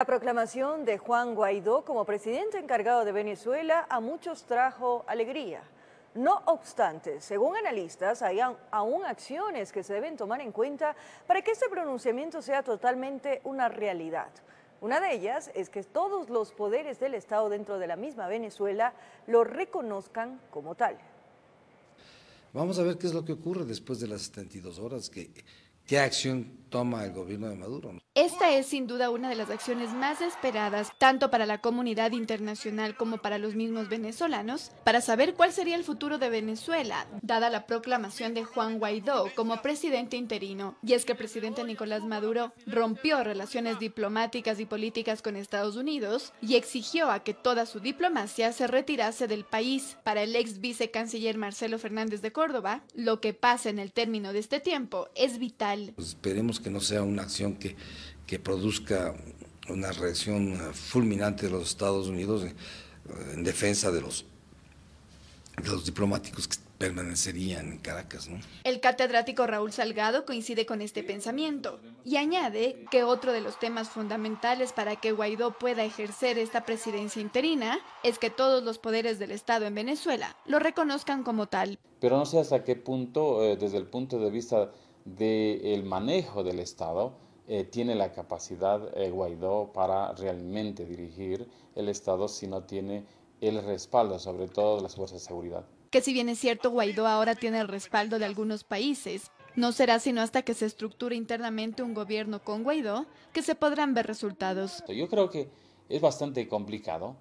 La proclamación de Juan Guaidó como presidente encargado de Venezuela a muchos trajo alegría. No obstante, según analistas, hay aún acciones que se deben tomar en cuenta para que este pronunciamiento sea totalmente una realidad. Una de ellas es que todos los poderes del Estado dentro de la misma Venezuela lo reconozcan como tal. Vamos a ver qué es lo que ocurre después de las 72 horas que qué acción toma el gobierno de Maduro. Esta es sin duda una de las acciones más esperadas, tanto para la comunidad internacional como para los mismos venezolanos, para saber cuál sería el futuro de Venezuela, dada la proclamación de Juan Guaidó como presidente interino. Y es que el presidente Nicolás Maduro rompió relaciones diplomáticas y políticas con Estados Unidos y exigió a que toda su diplomacia se retirase del país. Para el ex vicecanciller Marcelo Fernández de Córdoba, lo que pasa en el término de este tiempo es vital pues esperemos que no sea una acción que, que produzca una reacción fulminante de los Estados Unidos eh, en, defensa de los, los diplomáticos que permanecerían en Caracas. El catedrático Raúl Salgado coincide con este pensamiento y añade que otro de los temas fundamentales para que Guaidó pueda ejercer esta presidencia interina es que todos los poderes del Estado en Venezuela lo reconozcan como tal. Pero no sé hasta qué punto, eh, desde el punto de vista del manejo del Estado, eh, tiene la capacidad eh, Guaidó para realmente dirigir el Estado si no tiene el respaldo, sobre todo de las fuerzas de seguridad. Que si bien es cierto, Guaidó ahora tiene el respaldo de algunos países, no será sino hasta que se estructure internamente un gobierno con Guaidó que se podrán ver resultados. Yo creo que es bastante complicado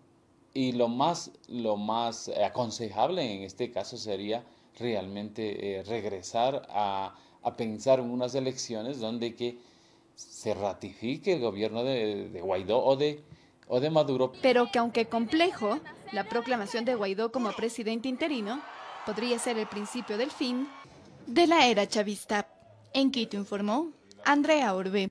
y lo más, lo más aconsejable en este caso sería realmente eh, regresar a, a pensar en unas elecciones donde que se ratifique el gobierno de, Guaidó o de, o de Maduro. Pero que aunque complejo, la proclamación de Guaidó como presidente interino podría ser el principio del fin de la era chavista. En Quito informó Andrea Orbe.